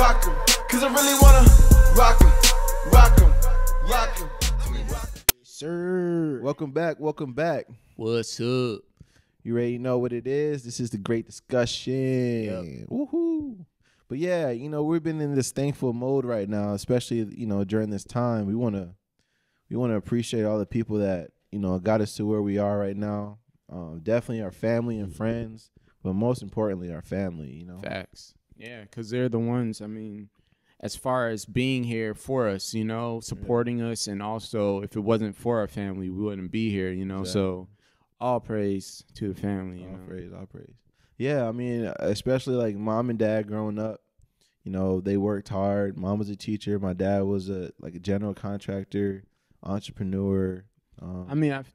rock em. Cause I really wanna rock em, rock em, rock em. Sir. Welcome back. Welcome back. What's up? You already know what it is. This is the great discussion. Yep. Woohoo. But yeah, you know, we've been in this thankful mode right now, especially, you know, during this time. We wanna we wanna appreciate all the people that, you know, got us to where we are right now. Um, definitely our family and friends, but most importantly our family, you know. Facts. Yeah, because they're the ones. I mean, as far as being here for us, you know, supporting yeah. us, and also if it wasn't for our family, we wouldn't be here, you know. Exactly. So, all praise to the family. all know? praise, all praise. Yeah, I mean, especially like mom and dad growing up, you know, they worked hard. Mom was a teacher. My dad was a like a general contractor, entrepreneur. Um, I mean, I've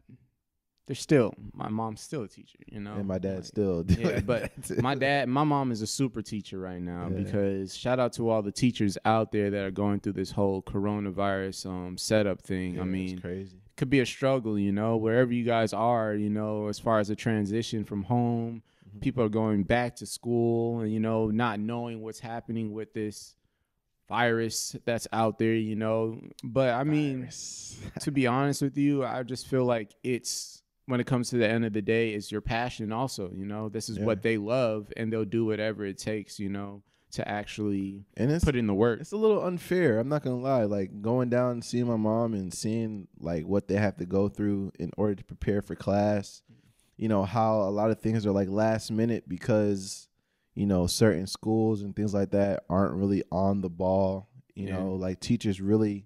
they're still my mom's still a teacher, you know. And my dad's like, still yeah, but my dad my mom is a super teacher right now yeah. because shout out to all the teachers out there that are going through this whole coronavirus um setup thing. Yeah, I mean crazy. It could be a struggle, you know, wherever you guys are, you know, as far as the transition from home, mm-hmm. people are going back to school and you know, not knowing what's happening with this virus that's out there, you know. But I mean to be honest with you, I just feel like it's when it comes to the end of the day is your passion also you know this is yeah. what they love and they'll do whatever it takes you know to actually and it's, put in the work it's a little unfair i'm not gonna lie like going down and seeing my mom and seeing like what they have to go through in order to prepare for class you know how a lot of things are like last minute because you know certain schools and things like that aren't really on the ball you yeah. know like teachers really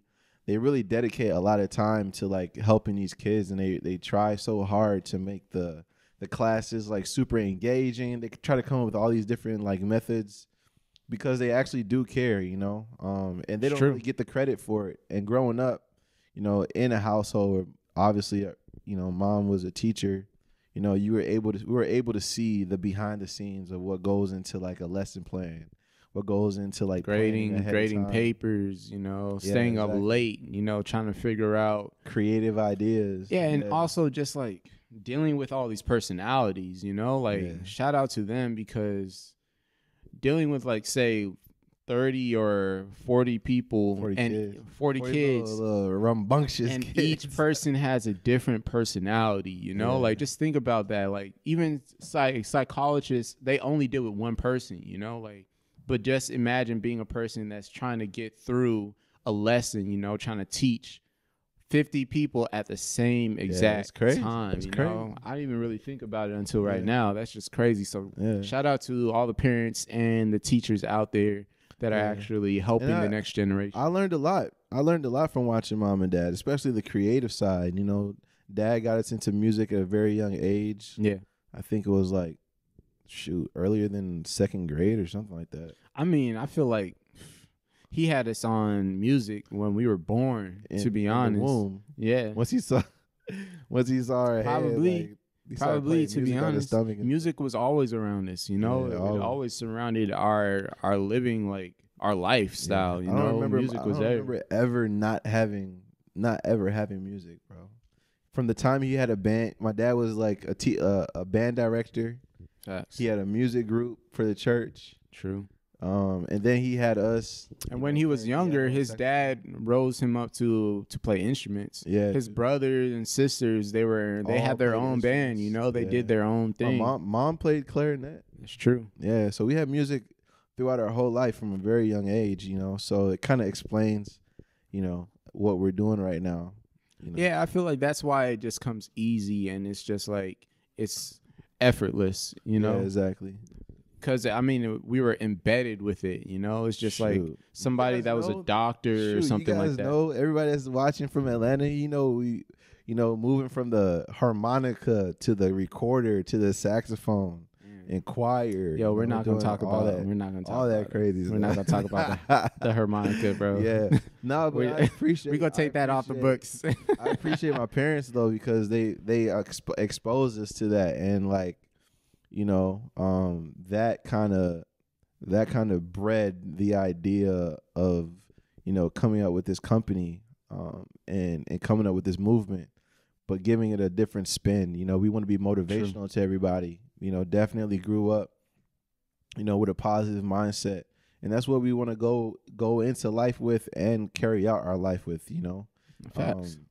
they really dedicate a lot of time to like helping these kids and they they try so hard to make the the classes like super engaging they try to come up with all these different like methods because they actually do care you know um, and they it's don't really get the credit for it and growing up you know in a household where obviously uh, you know mom was a teacher you know you were able to we were able to see the behind the scenes of what goes into like a lesson plan what goes into like grading, grading papers, you know, yeah, staying exactly. up late, you know, trying to figure out creative ideas. Yeah, and yeah. also just like dealing with all these personalities, you know, like yeah. shout out to them because dealing with like say 30 or 40 people 40 and kids. 40 kids little, little rambunctious and kids. each person has a different personality you know yeah. like just think about that like even psych- psychologists they only deal with one person you know like but just imagine being a person that's trying to get through a lesson, you know, trying to teach 50 people at the same exact yeah, time. you crazy. know, I didn't even really think about it until right yeah. now. That's just crazy. So yeah. shout out to all the parents and the teachers out there that are actually helping I, the next generation. I learned a lot. I learned a lot from watching mom and dad, especially the creative side. You know, dad got us into music at a very young age. Yeah. I think it was like shoot earlier than second grade or something like that. I mean, I feel like he had us on music when we were born. In, to be honest, yeah. Once he saw, once he saw our probably. Head, like, probably to be honest, music was always around us. You know, yeah, it, always. it, always. surrounded our our living, like our lifestyle. Yeah. You know, I remember, music I don't was remember ever not having not ever having music, bro. From the time he had a band, my dad was like a t- uh, a band director Facts. He had a music group for the church. True. Um, and then he had us. And when he was younger, yeah, his dad rose him up to to play instruments. Yeah, his brothers and sisters they were they All had their own band. You know, they yeah. did their own thing. My mom, mom played clarinet. It's true. Yeah, so we had music throughout our whole life from a very young age. You know, so it kind of explains, you know, what we're doing right now. You know? Yeah, I feel like that's why it just comes easy, and it's just like it's effortless, you know? Yeah, exactly. Cause I mean, we were embedded with it, you know. It's just shoot. like somebody that know, was a doctor shoot, or something like that. Know everybody that's watching from Atlanta, you know, we, you know, moving from the harmonica to the recorder to the saxophone inquire. Yo, we're, not gonna talk about that. We're not gonna talk all that crazy. We're not gonna talk about the, the harmonica, bro. Yeah, no, but I appreciate. We're gonna take I that off the books. I appreciate my parents though because they they expo- us to that and like, you know, um, that kind of that kind of bred the idea of you know coming up with this company um, and and coming up with this movement, but giving it a different spin. You know, we want to be motivational True. to everybody you know, definitely grew up, you know, with a positive mindset. And that's what we want to go go into life with and carry out our life with, you know. Facts. Um,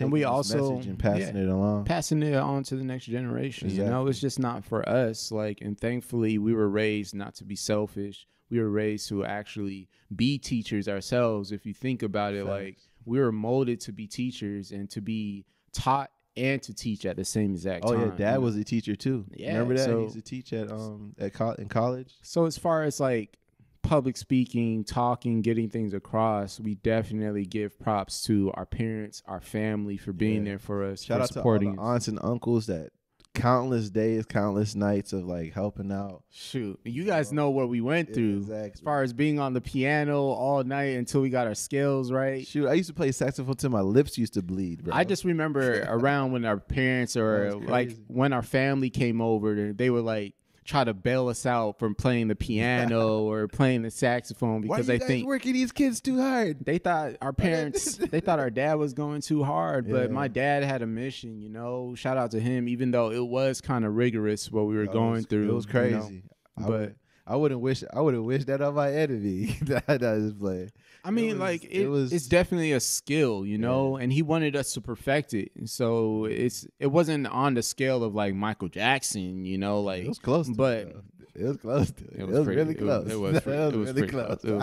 and we also and passing yeah, it along, passing it on to the next generation. Exactly. You know, it's just not for us. Like, and thankfully, we were raised not to be selfish. We were raised to actually be teachers ourselves. If you think about it, Facts. like we were molded to be teachers and to be taught and to teach at the same exact time. Oh yeah, dad was a teacher too. Yeah, remember that? So, he used to teach at um at co- in college. So as far as like public speaking, talking, getting things across, we definitely give props to our parents, our family for being yeah. there for us. Shout for out supporting to all the aunts and uncles that countless days, countless nights of like helping out. Shoot, you guys know what we went through exactly. as far as being on the piano all night until we got our skills right. Shoot, I used to play saxophone till my lips used to bleed, bro. I just remember around when our parents or like when our family came over, they were like, try to bail us out from playing the piano or playing the saxophone because they think working these kids too hard. They thought our parents, they thought our dad was going too hard, but yeah. my dad had a mission. You know, shout out to him. Even though it was kind of rigorous what we were going was, through, it was crazy. You know? But I wouldn't wish I would have wished that on my enemy. that I just play. I mean, it was, like it, it, was it's definitely a skill, you know, yeah. and he wanted us to perfect it. So it's it wasn't on the scale of like Michael Jackson, you know, like it was close, but it, it was close to it. It was, it was pretty, really close. It was, really close. It was pretty close. it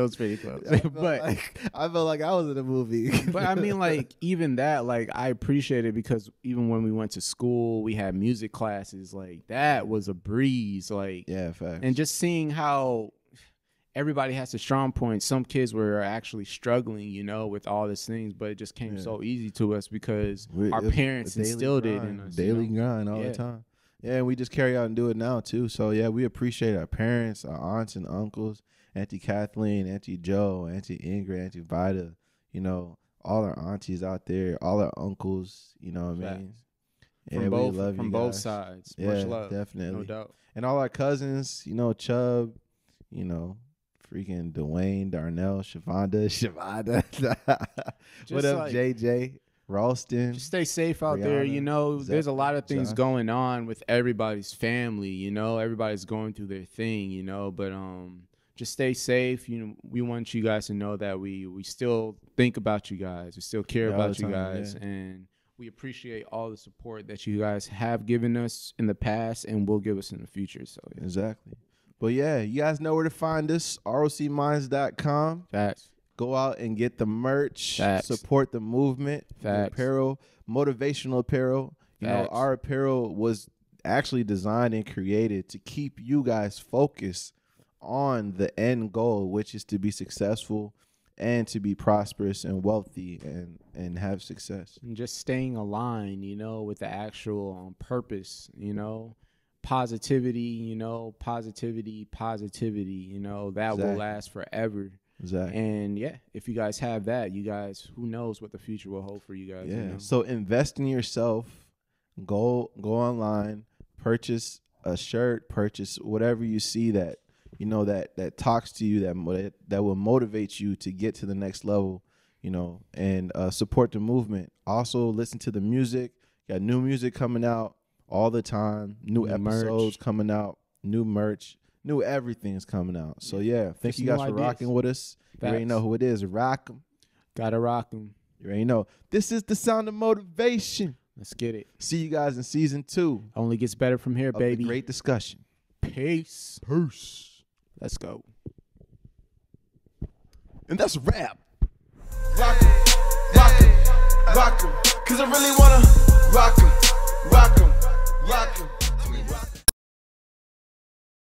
was pretty close. I but like, I felt like I was in a movie. but I mean, like even that, like I appreciate it because even when we went to school, we had music classes. Like that was a breeze. Like yeah, facts. And just seeing how everybody has a strong point. Some kids were actually struggling, you know, with all these things, but it just came yeah. so easy to us because we, our parents instilled grind, it in us. Daily you know? grind all yeah. the time. Yeah, we just carry out and do it now too. So yeah, we appreciate our parents, our aunts and uncles, Auntie Kathleen, Auntie Joe, Auntie Ingrid, Auntie Vida, you know, all our aunties out there, all our uncles, you know what I mean? From both, we love from you both sides. Yeah, love. Definitely. No doubt. And all our cousins, you know, Chubb, you know, freaking Dwayne, Darnell, Shavonda, Shavonda. what up, like, JJ? Ralston. Just stay safe out Rihanna, there. You know, Zep, there's a lot of things going on with everybody's family. You know, everybody's going through their thing. You know, but um, just stay safe. You know, we want you guys to know that we we still think about you guys. We still care yeah, about you guys, yeah. and we appreciate all the support that you guys have given us in the past and will give us in the future. So yeah. exactly. But yeah, you guys know where to find us, rocminds.com. Facts. Go out and get the merch. Facts. Support the movement. Facts. Apparel, motivational apparel. You Facts. know, our apparel was actually designed and created to keep you guys focused on the end goal, which is to be successful and to be prosperous and wealthy and and have success. And just staying aligned, you know, with the actual um, purpose, you know, positivity, you know, positivity, positivity, you know, that exactly. will last forever. Exactly. And yeah, if you guys have that, you guys, who knows what the future will hold for you guys. Yeah. You know? So invest in yourself. Go go online, purchase a shirt, purchase whatever you see that you know that that talks to you that that will motivate you to get to the next level. You know, and uh, support the movement. Also, listen to the music. Got new music coming out all the time. New, new episodes merch. coming out. New merch. New everything is coming out. So yeah, thank Just you guys for ideas. rocking with us. Facts. You already know who it Rock them, Rock 'em. Gotta rock them. You already know. This is the sound of motivation. Let's get it. See you guys in season two. Only gets better from here, baby. great discussion. Peace. Peace. Let's go. And that's rap. Rock rock Rock rock 'em, rock 'em. Cause I really wanna rock rock rock 'em, rock rock rock 'em.